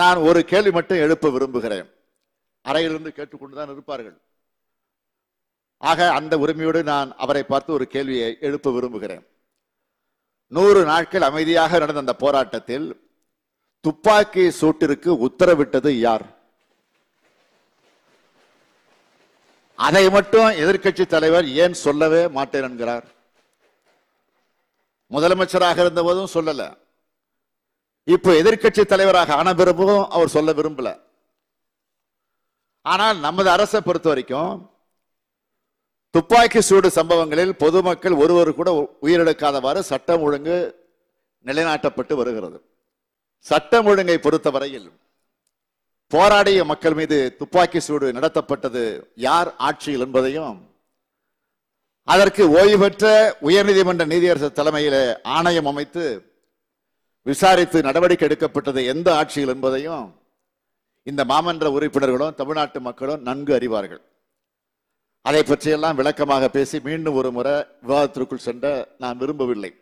நான் ஒரு கேள்வி மட்டும் எழுப்ப விரும்புகிறேன் அறையிலிருந்து கேட்டுக்கொண்டுதான் இருப்பார்கள் ஆக அந்த உரிமையோடு நான் அவரை பார்த்து ஒரு கேள்வியை எழுப்ப விரும்புகிறேன் நூறு நாட்கள் அமைதியாக நடந்த அந்த போராட்டத்தில் துப்பாக்கி சூட்டிற்கு உத்தரவிட்டது யார் அதை மட்டும் எதிர்கட்சி தலைவர் ஏன் சொல்லவே மாட்டேன் என்கிறார் முதலமைச்சராக போதும் சொல்லலை இப்போ எதிர்கட்சி தலைவராக ஆன பிறகும் அவர் சொல்ல விரும்பல ஆனால் நமது அரசை பொறுத்த வரைக்கும் துப்பாக்கி சூடு சம்பவங்களில் பொதுமக்கள் ஒருவர் கூட உயிரிழக்காதவாறு சட்டம் ஒழுங்கு நிலைநாட்டப்பட்டு வருகிறது சட்டம் ஒழுங்கை பொறுத்த வரையில் போராடிய மக்கள் மீது துப்பாக்கி சூடு நடத்தப்பட்டது யார் ஆட்சியில் என்பதையும் அதற்கு ஓய்வு பெற்ற உயர்நீதிமன்ற நீதியரசர் தலைமையில் ஆணையம் அமைத்து விசாரித்து நடவடிக்கை எடுக்கப்பட்டது எந்த ஆட்சியில் என்பதையும் இந்த மாமன்ற உறுப்பினர்களும் தமிழ்நாட்டு மக்களும் நன்கு அறிவார்கள் அதை பற்றியெல்லாம் விளக்கமாக பேசி மீண்டும் ஒரு முறை விவாதத்திற்குள் சென்ற நான் விரும்பவில்லை